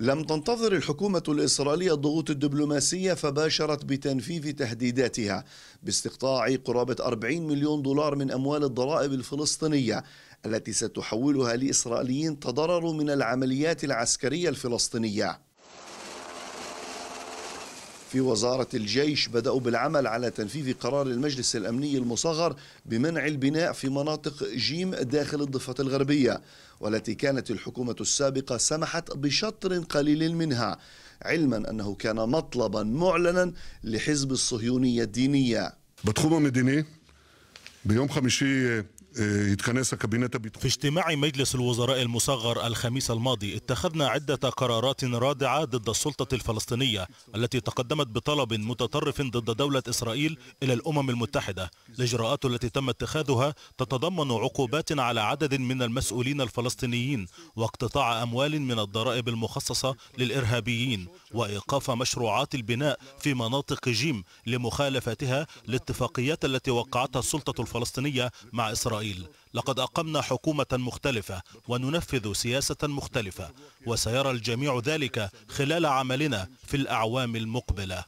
لم تنتظر الحكومة الإسرائيلية الضغوط الدبلوماسية فباشرت بتنفيذ تهديداتها باستقطاع قرابة 40 مليون دولار من أموال الضرائب الفلسطينية التي ستحولها لإسرائيليين تضرروا من العمليات العسكرية الفلسطينية في وزارة الجيش بدأوا بالعمل على تنفيذ قرار المجلس الأمني المصغر بمنع البناء في مناطق جيم داخل الضفة الغربية والتي كانت الحكومة السابقة سمحت بشطر قليل منها علما أنه كان مطلبا معلنا لحزب الصهيونية الدينية بتخوم مديني بيوم خميسي يتكنس كابينة في اجتماع مجلس الوزراء المصغر الخميس الماضي اتخذنا عدة قرارات رادعة ضد السلطة الفلسطينية التي تقدمت بطلب متطرف ضد دولة إسرائيل إلى الأمم المتحدة الإجراءات التي تم اتخاذها تتضمن عقوبات على عدد من المسؤولين الفلسطينيين واقتطاع أموال من الضرائب المخصصة للإرهابيين وإيقاف مشروعات البناء في مناطق جيم لمخالفتها لاتفاقيات التي وقعتها السلطة الفلسطينية مع إسرائيل إسرائيل لقد أقمنا حكومة مختلفة وننفذ سياسة مختلفة وسيرى الجميع ذلك خلال عملنا في الأعوام المقبلة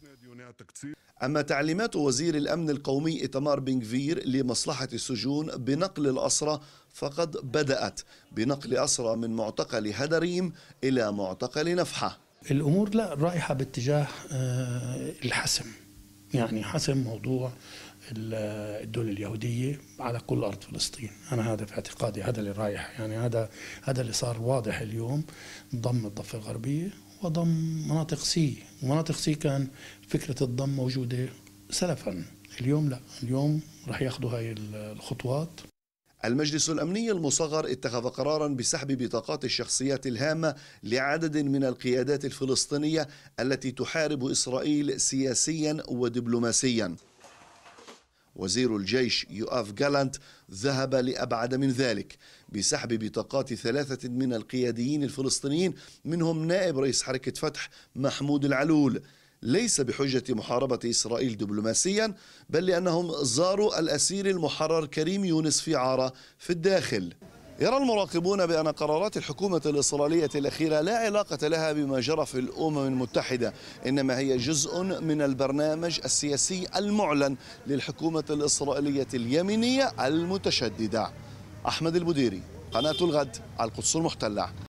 أما تعليمات وزير الأمن القومي إتمار بنغفير لمصلحة السجون بنقل الأسرى فقد بدأت بنقل أسرى من معتقل هدريم إلى معتقل نفحة الأمور لا رايحة باتجاه آه، الحسم يعني حسم موضوع الدول اليهوديه على كل ارض فلسطين، انا هذا في اعتقادي هذا اللي رايح يعني هذا هذا اللي صار واضح اليوم ضم الضفه الغربيه وضم مناطق سي، ومناطق سي كان فكره الضم موجوده سلفا، اليوم لا، اليوم راح ياخذوا هاي الخطوات المجلس الأمني المصغر اتخذ قرارا بسحب بطاقات الشخصيات الهامة لعدد من القيادات الفلسطينية التي تحارب إسرائيل سياسيا ودبلوماسيا وزير الجيش يؤف جالانت ذهب لأبعد من ذلك بسحب بطاقات ثلاثة من القياديين الفلسطينيين منهم نائب رئيس حركة فتح محمود العلول ليس بحجة محاربة إسرائيل دبلوماسيا بل لأنهم زاروا الأسير المحرر كريم يونس في عارة في الداخل يرى المراقبون بأن قرارات الحكومة الإسرائيلية الأخيرة لا علاقة لها بما جرى في الأمم المتحدة إنما هي جزء من البرنامج السياسي المعلن للحكومة الإسرائيلية اليمينية المتشددة أحمد البديري قناة الغد القدس المحتلة